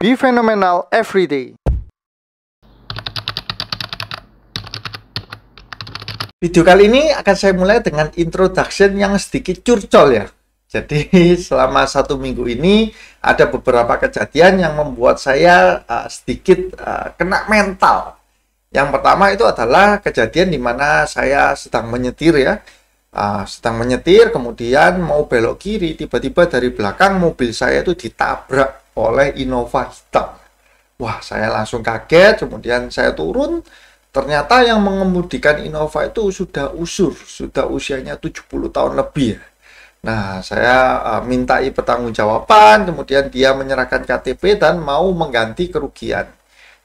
Be phenomenal every day. Video kali ini akan saya mulai dengan introduction yang sedikit curcol ya. Jadi selama satu minggu ini ada beberapa kejadian yang membuat saya uh, sedikit uh, kena mental. Yang pertama itu adalah kejadian di mana saya sedang menyetir ya. Uh, sedang menyetir kemudian mau belok kiri tiba-tiba dari belakang mobil saya itu ditabrak oleh Innova Hitam. Wah, saya langsung kaget, kemudian saya turun, ternyata yang mengemudikan Innova itu sudah usur, sudah usianya 70 tahun lebih Nah, saya eh, mintai pertanggungjawaban, kemudian dia menyerahkan KTP dan mau mengganti kerugian.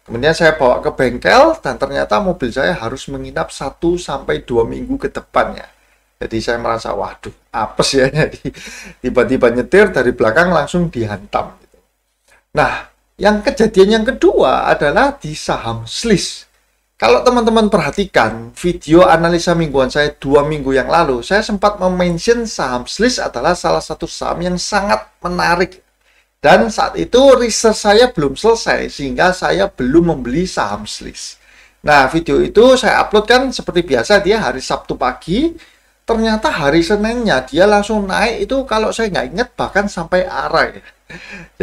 Kemudian saya bawa ke bengkel dan ternyata mobil saya harus menginap 1 sampai 2 minggu ke depannya. Jadi saya merasa waduh apes ya jadi tiba-tiba nyetir dari belakang langsung dihantam. Nah, yang kejadian yang kedua adalah di saham SLIS. Kalau teman-teman perhatikan video analisa mingguan saya dua minggu yang lalu, saya sempat mention saham SLIS adalah salah satu saham yang sangat menarik. Dan saat itu research saya belum selesai, sehingga saya belum membeli saham SLIS. Nah, video itu saya uploadkan seperti biasa dia hari Sabtu pagi, ternyata hari Seninnya dia langsung naik itu kalau saya nggak ingat bahkan sampai arah ya.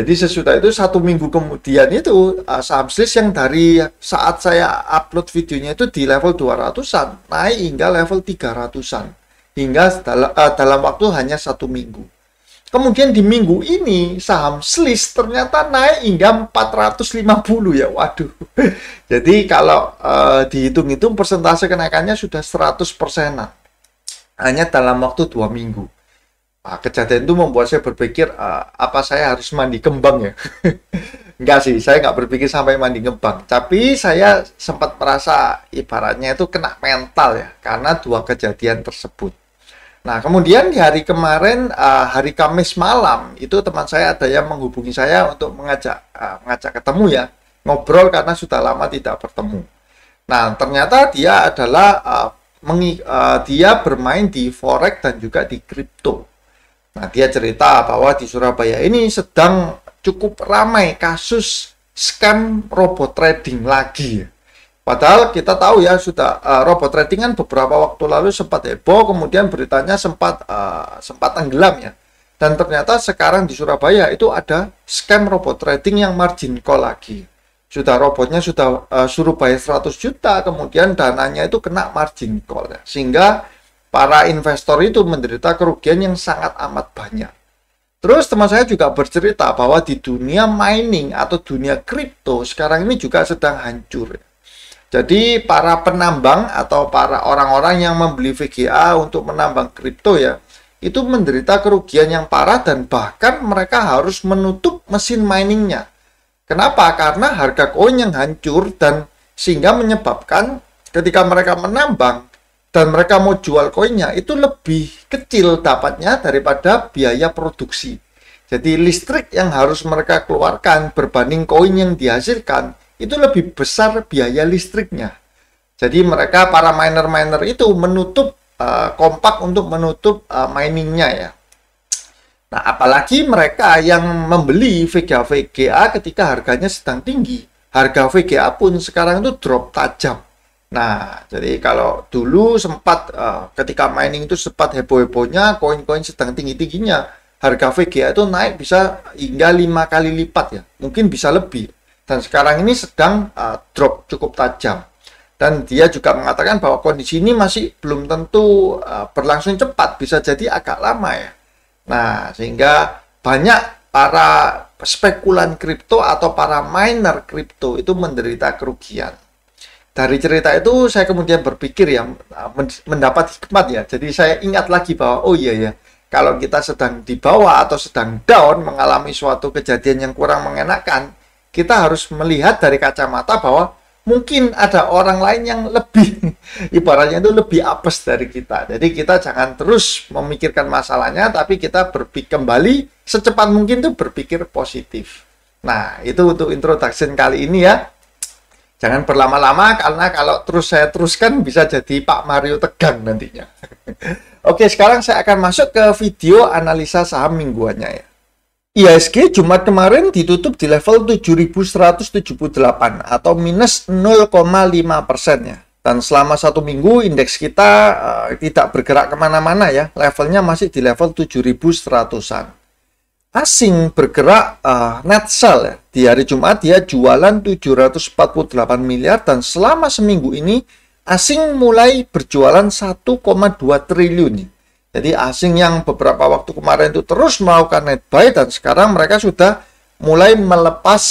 Jadi sesudah itu satu minggu kemudian itu eh, saham slis yang dari saat saya upload videonya itu di level 200-an naik hingga level 300-an hingga dalam, eh, dalam waktu hanya satu minggu. Kemudian di minggu ini saham Slis ternyata naik hingga 450 ya. Waduh. Jadi kalau uh, dihitung-hitung persentase kenaikannya sudah 100 persenan hanya dalam waktu dua minggu. Nah, kejadian itu membuat saya berpikir, uh, apa saya harus mandi kembang ya? Enggak sih, saya nggak berpikir sampai mandi kembang. Tapi saya sempat merasa ibaratnya itu kena mental ya, karena dua kejadian tersebut. Nah, kemudian di hari kemarin, uh, hari Kamis malam, itu teman saya ada yang menghubungi saya untuk mengajak uh, mengajak ketemu ya, ngobrol karena sudah lama tidak bertemu. Nah, ternyata dia adalah uh, mengi, uh, dia bermain di forex dan juga di kripto. Nah, dia cerita bahwa di Surabaya ini sedang cukup ramai kasus scam robot trading lagi. Padahal kita tahu ya sudah uh, robot trading kan beberapa waktu lalu sempat heboh, kemudian beritanya sempat uh, sempat tenggelam ya. Dan ternyata sekarang di Surabaya itu ada scam robot trading yang margin call lagi sudah robotnya sudah uh, suruh bayar 100 juta kemudian dananya itu kena margin call ya. sehingga para investor itu menderita kerugian yang sangat amat banyak terus teman saya juga bercerita bahwa di dunia mining atau dunia kripto sekarang ini juga sedang hancur ya. jadi para penambang atau para orang-orang yang membeli VGA untuk menambang kripto ya itu menderita kerugian yang parah dan bahkan mereka harus menutup mesin miningnya Kenapa? Karena harga koin yang hancur dan sehingga menyebabkan ketika mereka menambang dan mereka mau jual koinnya itu lebih kecil dapatnya daripada biaya produksi. Jadi listrik yang harus mereka keluarkan berbanding koin yang dihasilkan itu lebih besar biaya listriknya. Jadi mereka para miner-miner itu menutup uh, kompak untuk menutup uh, miningnya ya. Nah, apalagi mereka yang membeli VGA VGA ketika harganya sedang tinggi. Harga VGA pun sekarang itu drop tajam. Nah, jadi kalau dulu sempat uh, ketika mining itu sempat heboh-hebohnya, koin-koin sedang tinggi-tingginya, harga VGA itu naik bisa hingga lima kali lipat ya, mungkin bisa lebih. Dan sekarang ini sedang uh, drop cukup tajam. Dan dia juga mengatakan bahwa kondisi ini masih belum tentu uh, berlangsung cepat, bisa jadi agak lama ya. Nah, sehingga banyak para spekulan kripto atau para miner kripto itu menderita kerugian. Dari cerita itu saya kemudian berpikir ya mendapat hikmat ya. Jadi saya ingat lagi bahwa oh iya ya, kalau kita sedang di bawah atau sedang down mengalami suatu kejadian yang kurang mengenakan, kita harus melihat dari kacamata bahwa mungkin ada orang lain yang lebih ibaratnya itu lebih apes dari kita. Jadi kita jangan terus memikirkan masalahnya tapi kita berpikir kembali secepat mungkin itu berpikir positif. Nah, itu untuk introduction kali ini ya. Jangan berlama-lama karena kalau terus saya teruskan bisa jadi Pak Mario tegang nantinya. Oke, sekarang saya akan masuk ke video analisa saham mingguannya ya. ISG Jumat kemarin ditutup di level 7.178 atau minus 0,5 persen ya. Dan selama satu minggu indeks kita uh, tidak bergerak kemana-mana ya. Levelnya masih di level 7.100an. Asing bergerak uh, net sell ya. Di hari Jumat dia jualan 748 miliar dan selama seminggu ini asing mulai berjualan 1,2 triliun. nih. Jadi asing yang beberapa waktu kemarin itu terus melakukan net buy dan sekarang mereka sudah mulai melepas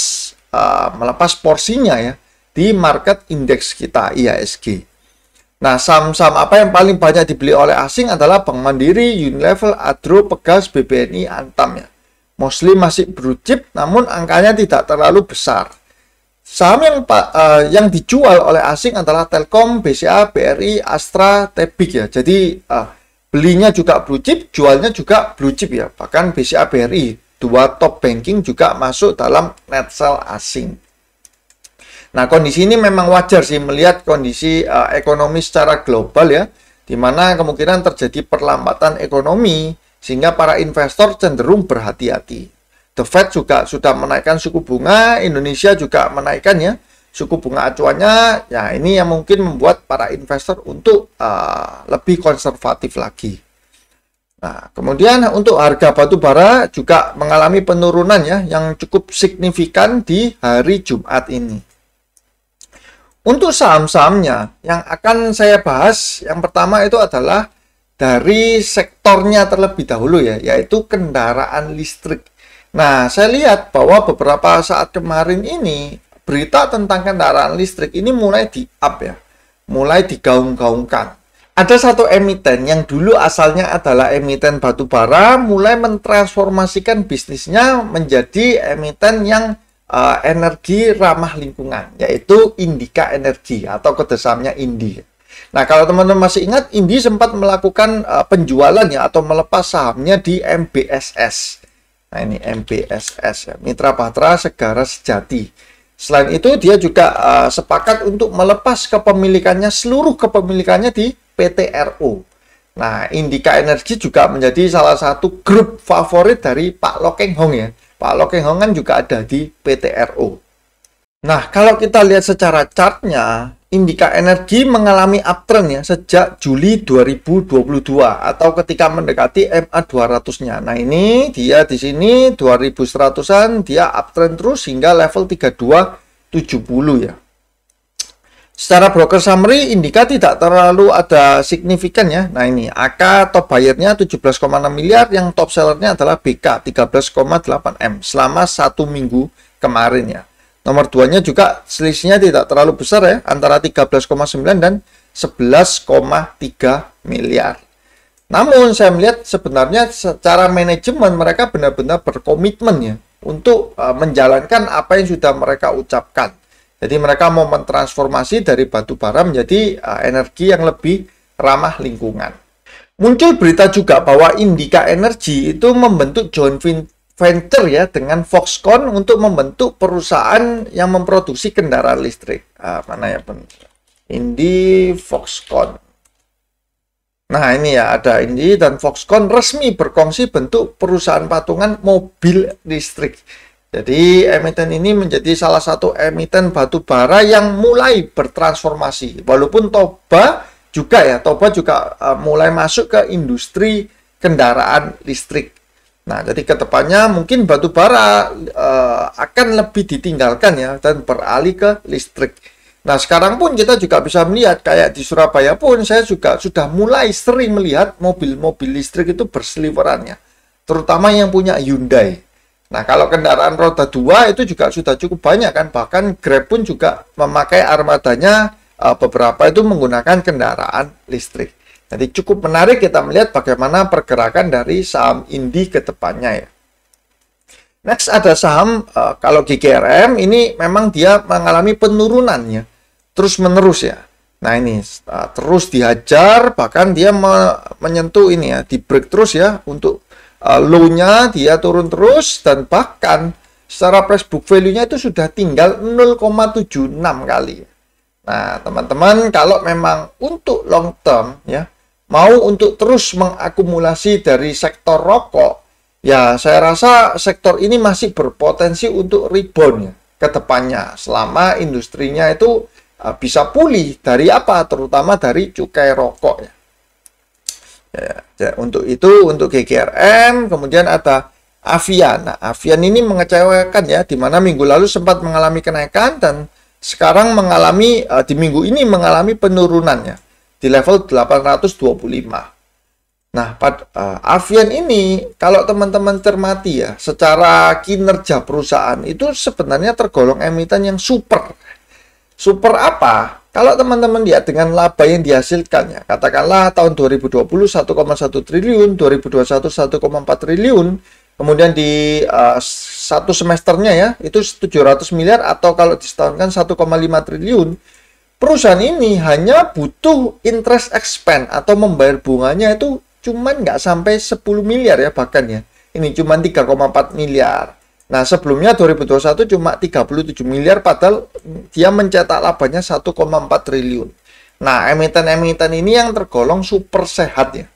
uh, melepas porsinya ya di market indeks kita IHSG. Nah, saham-saham apa yang paling banyak dibeli oleh asing adalah Bank Mandiri, Unilever, Adro, Pegas, BBNI, Antam ya. Mostly masih blue namun angkanya tidak terlalu besar. Saham yang uh, yang dijual oleh asing adalah Telkom, BCA, BRI, Astra, Tebik ya. Jadi uh, belinya juga blue chip, jualnya juga blue chip ya. Bahkan BCA BRI, dua top banking juga masuk dalam net sell asing. Nah, kondisi ini memang wajar sih melihat kondisi uh, ekonomi secara global ya, di mana kemungkinan terjadi perlambatan ekonomi sehingga para investor cenderung berhati-hati. The Fed juga sudah menaikkan suku bunga, Indonesia juga menaikkannya. ya suku bunga acuannya ya ini yang mungkin membuat para investor untuk uh, lebih konservatif lagi nah kemudian untuk harga batu bara juga mengalami penurunan ya yang cukup signifikan di hari Jumat ini untuk saham-sahamnya yang akan saya bahas yang pertama itu adalah dari sektornya terlebih dahulu ya yaitu kendaraan listrik nah saya lihat bahwa beberapa saat kemarin ini berita tentang kendaraan listrik ini mulai di-up ya, mulai digaung-gaungkan. Ada satu emiten yang dulu asalnya adalah emiten batu bara mulai mentransformasikan bisnisnya menjadi emiten yang uh, energi ramah lingkungan, yaitu Indika Energi atau kedesamnya Indi. Nah, kalau teman-teman masih ingat, Indi sempat melakukan uh, penjualan ya atau melepas sahamnya di MBSS. Nah, ini MBSS ya, Mitra Patra Segara Sejati. Selain itu, dia juga uh, sepakat untuk melepas kepemilikannya, seluruh kepemilikannya di PT RU. Nah, Indika Energi juga menjadi salah satu grup favorit dari Pak Lokeng Hong ya. Pak Lokeng Hong kan juga ada di PT RU. Nah, kalau kita lihat secara chartnya, indika energi mengalami uptrend ya sejak Juli 2022 atau ketika mendekati MA 200-nya. Nah, ini dia di sini 2100-an dia uptrend terus hingga level 3270 ya. Secara broker summary, indika tidak terlalu ada signifikan ya. Nah ini, AK top buyernya 17,6 miliar, yang top sellernya adalah BK 13,8 M selama satu minggu kemarin ya. Nomor 2-nya juga selisihnya tidak terlalu besar ya, antara 13,9 dan 11,3 miliar. Namun saya melihat sebenarnya secara manajemen mereka benar-benar berkomitmen ya untuk e, menjalankan apa yang sudah mereka ucapkan. Jadi mereka mau mentransformasi dari batu bara menjadi e, energi yang lebih ramah lingkungan. Muncul berita juga bahwa Indika Energy itu membentuk joint venture ya dengan Foxconn untuk membentuk perusahaan yang memproduksi kendaraan listrik. Ah, mana ya pun, Indi Foxconn. Nah ini ya ada Indi dan Foxconn resmi berkongsi bentuk perusahaan patungan mobil listrik. Jadi emiten ini menjadi salah satu emiten batu bara yang mulai bertransformasi. Walaupun Toba juga ya, Toba juga uh, mulai masuk ke industri kendaraan listrik Nah, jadi ke depannya mungkin batu bara uh, akan lebih ditinggalkan ya dan beralih ke listrik. Nah, sekarang pun kita juga bisa melihat kayak di Surabaya pun saya juga sudah mulai sering melihat mobil-mobil listrik itu berseliwerannya. Terutama yang punya Hyundai. Nah, kalau kendaraan roda 2 itu juga sudah cukup banyak kan. Bahkan Grab pun juga memakai armadanya uh, beberapa itu menggunakan kendaraan listrik. Jadi cukup menarik kita melihat bagaimana pergerakan dari saham Indi ke depannya ya. Next ada saham eh, kalau GGRM ini memang dia mengalami penurunannya terus menerus ya. Nah ini eh, terus dihajar bahkan dia menyentuh ini ya di break terus ya untuk eh, low-nya dia turun terus dan bahkan secara price book value-nya itu sudah tinggal 0,76 kali. Nah teman-teman kalau memang untuk long term ya mau untuk terus mengakumulasi dari sektor rokok, ya saya rasa sektor ini masih berpotensi untuk rebound ya ke depannya selama industrinya itu eh, bisa pulih dari apa terutama dari cukai rokok ya. Ya, ya untuk itu untuk GGRM kemudian ada Avian. Nah, Avian ini mengecewakan ya di mana minggu lalu sempat mengalami kenaikan dan sekarang mengalami eh, di minggu ini mengalami penurunannya di level 825. Nah, pad, uh, Avian ini kalau teman-teman cermati ya, secara kinerja perusahaan itu sebenarnya tergolong emiten yang super. Super apa? Kalau teman-teman lihat dengan laba yang dihasilkannya, katakanlah tahun 2020 1,1 triliun, 2021 1,4 triliun, kemudian di uh, satu semesternya ya, itu 700 miliar atau kalau disetahunkan 1,5 triliun, perusahaan ini hanya butuh interest expense atau membayar bunganya itu cuman nggak sampai 10 miliar ya bahkan ya. Ini cuman 3,4 miliar. Nah, sebelumnya 2021 cuma 37 miliar padahal dia mencetak labanya 1,4 triliun. Nah, emiten-emiten ini yang tergolong super sehat ya.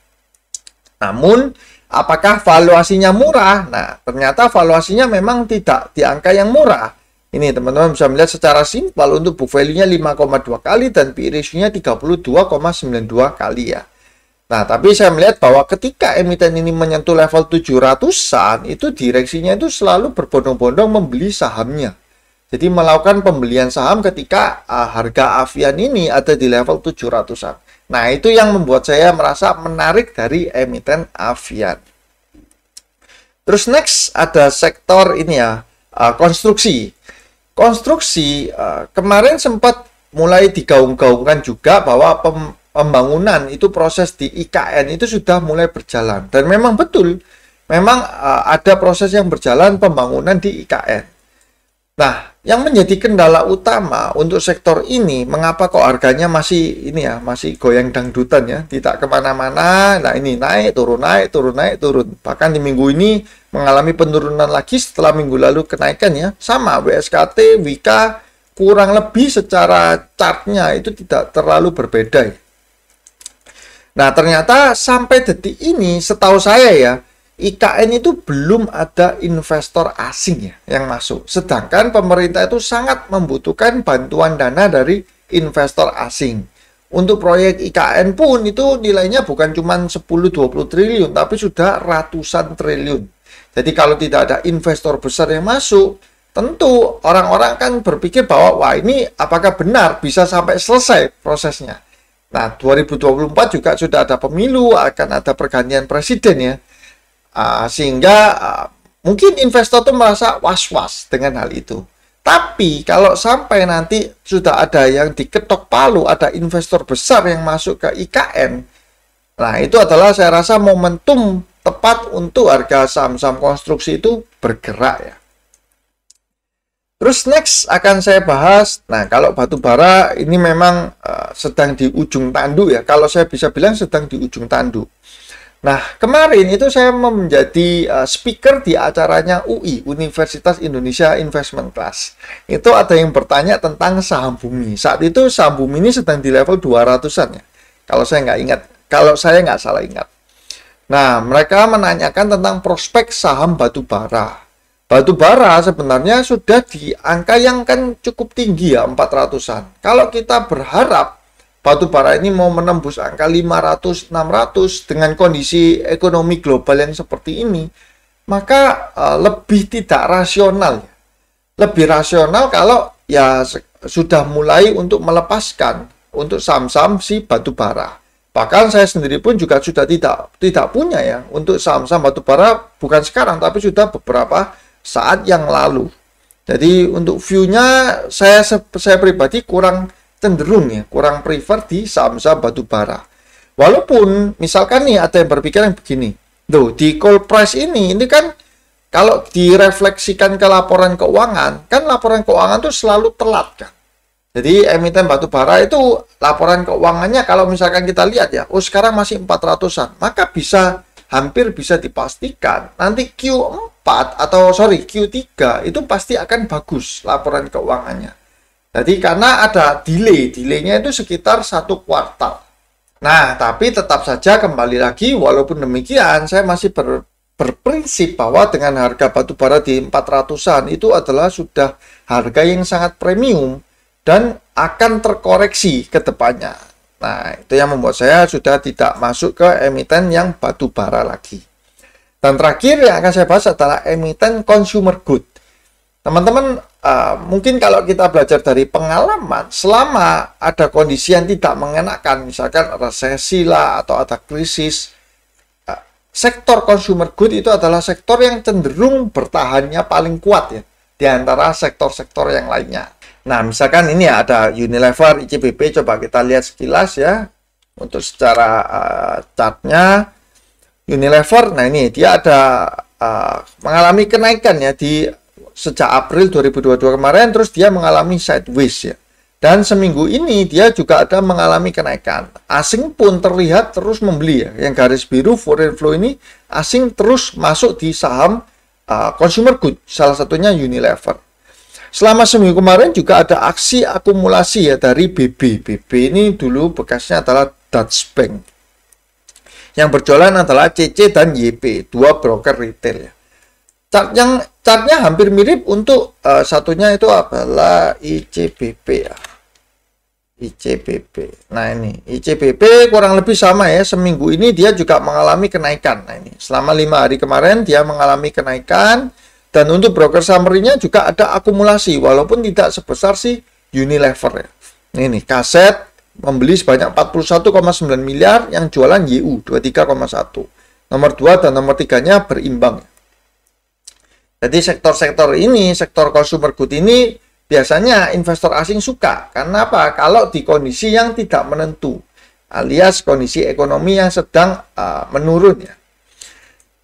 Namun, apakah valuasinya murah? Nah, ternyata valuasinya memang tidak di angka yang murah. Ini teman-teman bisa melihat secara simpel untuk book value-nya 5,2 kali dan PE ratio-nya 32,92 kali ya. Nah, tapi saya melihat bahwa ketika emiten ini menyentuh level 700-an, itu direksinya itu selalu berbondong-bondong membeli sahamnya. Jadi melakukan pembelian saham ketika uh, harga Avian ini ada di level 700-an. Nah, itu yang membuat saya merasa menarik dari emiten Avian. Terus next ada sektor ini ya, uh, konstruksi konstruksi uh, kemarin sempat mulai digaung-gaungkan juga bahwa pem pembangunan itu proses di IKN itu sudah mulai berjalan dan memang betul memang uh, ada proses yang berjalan pembangunan di IKN. Nah, yang menjadi kendala utama untuk sektor ini, mengapa kok harganya masih ini ya, masih goyang dangdutan ya, tidak kemana-mana. Nah ini naik turun naik turun naik turun. Bahkan di minggu ini mengalami penurunan lagi setelah minggu lalu kenaikan ya. Sama WSKT, Wika kurang lebih secara chartnya itu tidak terlalu berbeda ya. Nah ternyata sampai detik ini setahu saya ya IKN itu belum ada investor asing ya yang masuk. Sedangkan pemerintah itu sangat membutuhkan bantuan dana dari investor asing. Untuk proyek IKN pun itu nilainya bukan cuma 10-20 triliun tapi sudah ratusan triliun. Jadi kalau tidak ada investor besar yang masuk, tentu orang-orang kan berpikir bahwa wah ini apakah benar bisa sampai selesai prosesnya. Nah, 2024 juga sudah ada pemilu, akan ada pergantian presiden ya. Uh, sehingga uh, mungkin investor tuh merasa was-was dengan hal itu. Tapi kalau sampai nanti sudah ada yang diketok palu, ada investor besar yang masuk ke IKN, nah itu adalah saya rasa momentum tepat untuk harga saham-saham konstruksi itu bergerak ya. Terus next akan saya bahas, nah kalau batu bara ini memang uh, sedang di ujung tanduk ya, kalau saya bisa bilang sedang di ujung tanduk. Nah kemarin itu saya menjadi uh, speaker di acaranya UI, Universitas Indonesia Investment Class. Itu ada yang bertanya tentang saham bumi. Saat itu saham bumi ini sedang di level 200-an ya, kalau saya nggak ingat, kalau saya nggak salah ingat. Nah, mereka menanyakan tentang prospek saham batu bara. Batu bara sebenarnya sudah di angka yang kan cukup tinggi ya, 400-an. Kalau kita berharap batu bara ini mau menembus angka 500, 600 dengan kondisi ekonomi global yang seperti ini, maka uh, lebih tidak rasional. Ya. Lebih rasional kalau ya sudah mulai untuk melepaskan untuk saham-saham si batu bara. Bahkan saya sendiri pun juga sudah tidak tidak punya ya untuk saham-saham batubara bukan sekarang tapi sudah beberapa saat yang lalu. Jadi untuk view-nya saya saya pribadi kurang cenderung ya, kurang prefer di saham-saham batubara. Walaupun misalkan nih ada yang berpikir yang begini, tuh di call price ini ini kan kalau direfleksikan ke laporan keuangan, kan laporan keuangan tuh selalu telat kan. Jadi emiten batu bara itu laporan keuangannya kalau misalkan kita lihat ya, oh sekarang masih 400-an, maka bisa hampir bisa dipastikan nanti Q4 atau sorry Q3 itu pasti akan bagus laporan keuangannya. Jadi karena ada delay, delaynya itu sekitar satu kuartal. Nah, tapi tetap saja kembali lagi, walaupun demikian, saya masih ber, berprinsip bahwa dengan harga batu bara di 400-an itu adalah sudah harga yang sangat premium dan akan terkoreksi ke depannya. Nah, itu yang membuat saya sudah tidak masuk ke emiten yang batu bara lagi. Dan terakhir yang akan saya bahas adalah emiten consumer good. Teman-teman, uh, mungkin kalau kita belajar dari pengalaman, selama ada kondisi yang tidak mengenakan, misalkan resesi lah atau ada krisis, uh, sektor consumer good itu adalah sektor yang cenderung bertahannya paling kuat ya di antara sektor-sektor yang lainnya. Nah, misalkan ini ya ada Unilever, ICBP, coba kita lihat sekilas ya. Untuk secara uh, chartnya, Unilever, nah ini dia ada uh, mengalami kenaikan ya di sejak April 2022 kemarin, terus dia mengalami sideways ya. Dan seminggu ini dia juga ada mengalami kenaikan. Asing pun terlihat terus membeli ya. Yang garis biru foreign flow ini asing terus masuk di saham uh, consumer good, salah satunya Unilever. Selama seminggu kemarin juga ada aksi akumulasi ya dari BB. BB ini dulu bekasnya adalah Dutch Bank. Yang berjualan adalah CC dan YP, dua broker retail ya. Chart yang chartnya hampir mirip untuk uh, satunya itu adalah ICBP ya. ICBP. Nah ini ICBP kurang lebih sama ya seminggu ini dia juga mengalami kenaikan. Nah ini selama lima hari kemarin dia mengalami kenaikan dan untuk broker summary-nya juga ada akumulasi, walaupun tidak sebesar si Unilever. Ya. Ini kaset membeli sebanyak 41,9 miliar yang jualan YU 23,1. Nomor 2 dan nomor 3-nya berimbang. Jadi sektor-sektor ini, sektor consumer good ini biasanya investor asing suka. Karena apa? Kalau di kondisi yang tidak menentu, alias kondisi ekonomi yang sedang uh, menurun ya.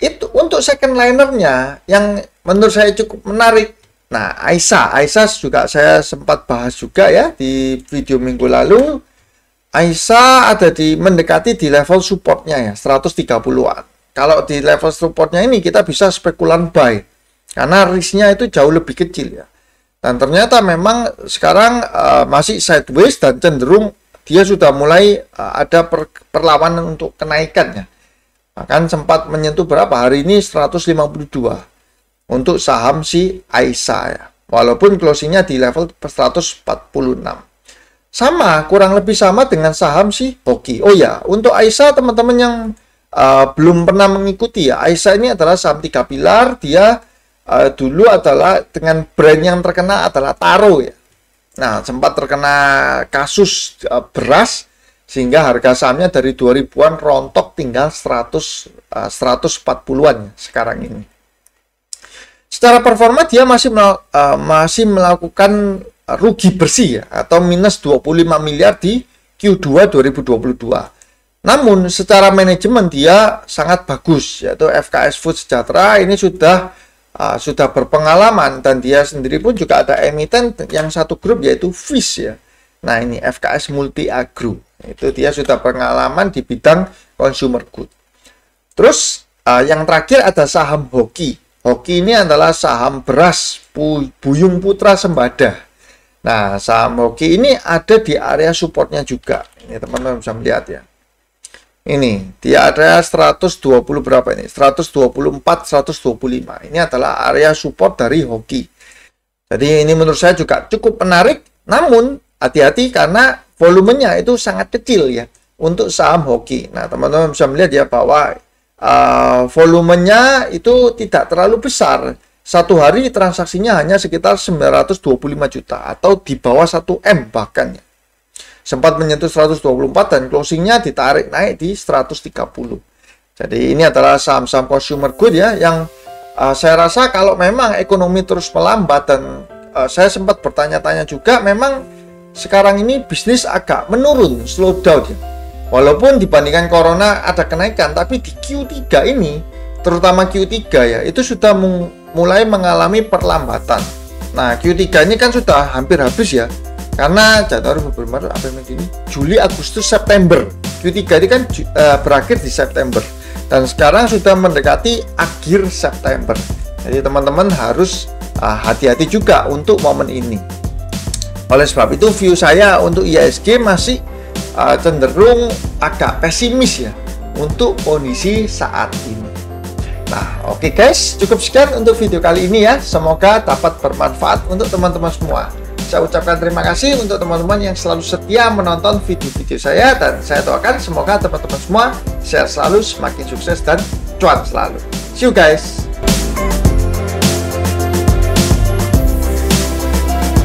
Itu untuk second linernya yang menurut saya cukup menarik. Nah, Aisyah, Aisyah juga saya sempat bahas juga ya di video minggu lalu. Aisyah ada di mendekati di level supportnya ya 130-an. Kalau di level supportnya ini kita bisa spekulan buy karena risknya itu jauh lebih kecil ya. Dan ternyata memang sekarang uh, masih sideways dan cenderung dia sudah mulai uh, ada per, perlawanan untuk kenaikannya. Bahkan sempat menyentuh berapa hari ini 152 untuk saham si Aisa ya. Walaupun closingnya di level 146. Sama, kurang lebih sama dengan saham si Hoki. Oh ya, untuk Aisa teman-teman yang uh, belum pernah mengikuti ya, Aisa ini adalah saham tiga pilar, dia uh, dulu adalah dengan brand yang terkena adalah Taro ya. Nah, sempat terkena kasus uh, beras, sehingga harga sahamnya dari 2000-an rontok tinggal 100 140-an uh, sekarang ini secara performa dia masih mel uh, masih melakukan rugi bersih ya, atau minus 25 miliar di Q2 2022. Namun secara manajemen dia sangat bagus yaitu FKS Food Sejahtera ini sudah uh, sudah berpengalaman dan dia sendiri pun juga ada emiten yang satu grup yaitu Fish ya. Nah ini FKS Multi Agro itu dia sudah pengalaman di bidang consumer good. Terus uh, yang terakhir ada saham Hoki Hoki ini adalah saham beras Buyung Putra Sembada. Nah, saham hoki ini ada di area supportnya juga. Ini teman-teman bisa melihat ya. Ini di area 120 berapa ini? 124, 125. Ini adalah area support dari hoki. Jadi ini menurut saya juga cukup menarik, namun hati-hati karena volumenya itu sangat kecil ya untuk saham hoki. Nah, teman-teman bisa melihat ya bahwa uh, volumenya itu tidak terlalu besar. Satu hari transaksinya hanya sekitar 925 juta atau di bawah 1 M bahkan. Sempat menyentuh 124 dan closingnya ditarik naik di 130. Jadi ini adalah saham-saham consumer good ya yang uh, saya rasa kalau memang ekonomi terus melambat dan uh, saya sempat bertanya-tanya juga memang sekarang ini bisnis agak menurun, slow down ya Walaupun dibandingkan corona ada kenaikan, tapi di Q3 ini, terutama Q3 ya, itu sudah mulai mengalami perlambatan. Nah, Q3 ini kan sudah hampir habis ya. Karena jadwal Februari, Maret, April, Mei, Juni, Juli, Agustus, September. Q3 ini kan uh, berakhir di September. Dan sekarang sudah mendekati akhir September. Jadi teman-teman harus eh, hati-hati uh, juga untuk momen ini. Oleh sebab itu, view saya untuk ISG masih uh, cenderung agak pesimis ya untuk kondisi saat ini. Nah, oke okay guys, cukup sekian untuk video kali ini ya. Semoga dapat bermanfaat untuk teman-teman semua. Saya ucapkan terima kasih untuk teman-teman yang selalu setia menonton video-video saya dan saya doakan semoga teman-teman semua sehat selalu, semakin sukses dan cuan selalu. See you guys.